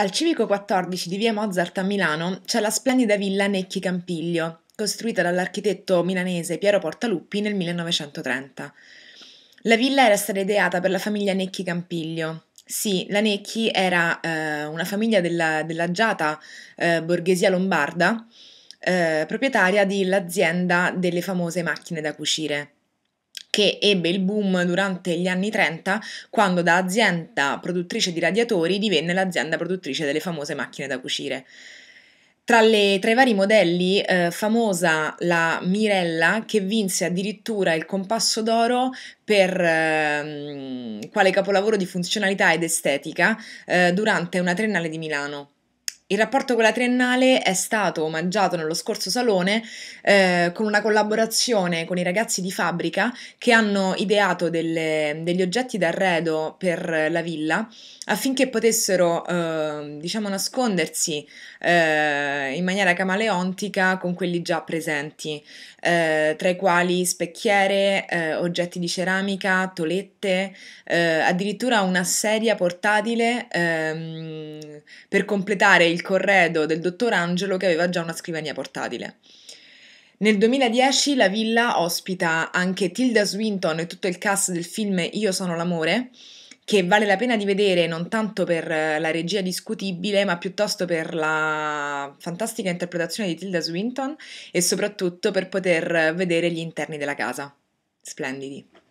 Al civico 14 di via Mozart a Milano c'è la splendida villa Necchi Campiglio, costruita dall'architetto milanese Piero Portaluppi nel 1930. La villa era stata ideata per la famiglia Necchi Campiglio. Sì, la Necchi era eh, una famiglia della, dell'agiata eh, borghesia lombarda, eh, proprietaria dell'azienda delle famose macchine da cucire che ebbe il boom durante gli anni 30 quando da azienda produttrice di radiatori divenne l'azienda produttrice delle famose macchine da cucire. Tra, le, tra i vari modelli eh, famosa la Mirella che vinse addirittura il compasso d'oro per eh, quale capolavoro di funzionalità ed estetica eh, durante una triennale di Milano. Il rapporto con la triennale è stato omaggiato nello scorso salone eh, con una collaborazione con i ragazzi di fabbrica che hanno ideato delle, degli oggetti d'arredo per la villa affinché potessero eh, diciamo nascondersi eh, in maniera camaleontica con quelli già presenti, eh, tra i quali specchiere, eh, oggetti di ceramica, tolette, eh, addirittura una sedia portatile ehm, per completare il il corredo del dottor Angelo che aveva già una scrivania portatile. Nel 2010 la villa ospita anche Tilda Swinton e tutto il cast del film Io sono l'amore, che vale la pena di vedere non tanto per la regia discutibile, ma piuttosto per la fantastica interpretazione di Tilda Swinton e soprattutto per poter vedere gli interni della casa. Splendidi.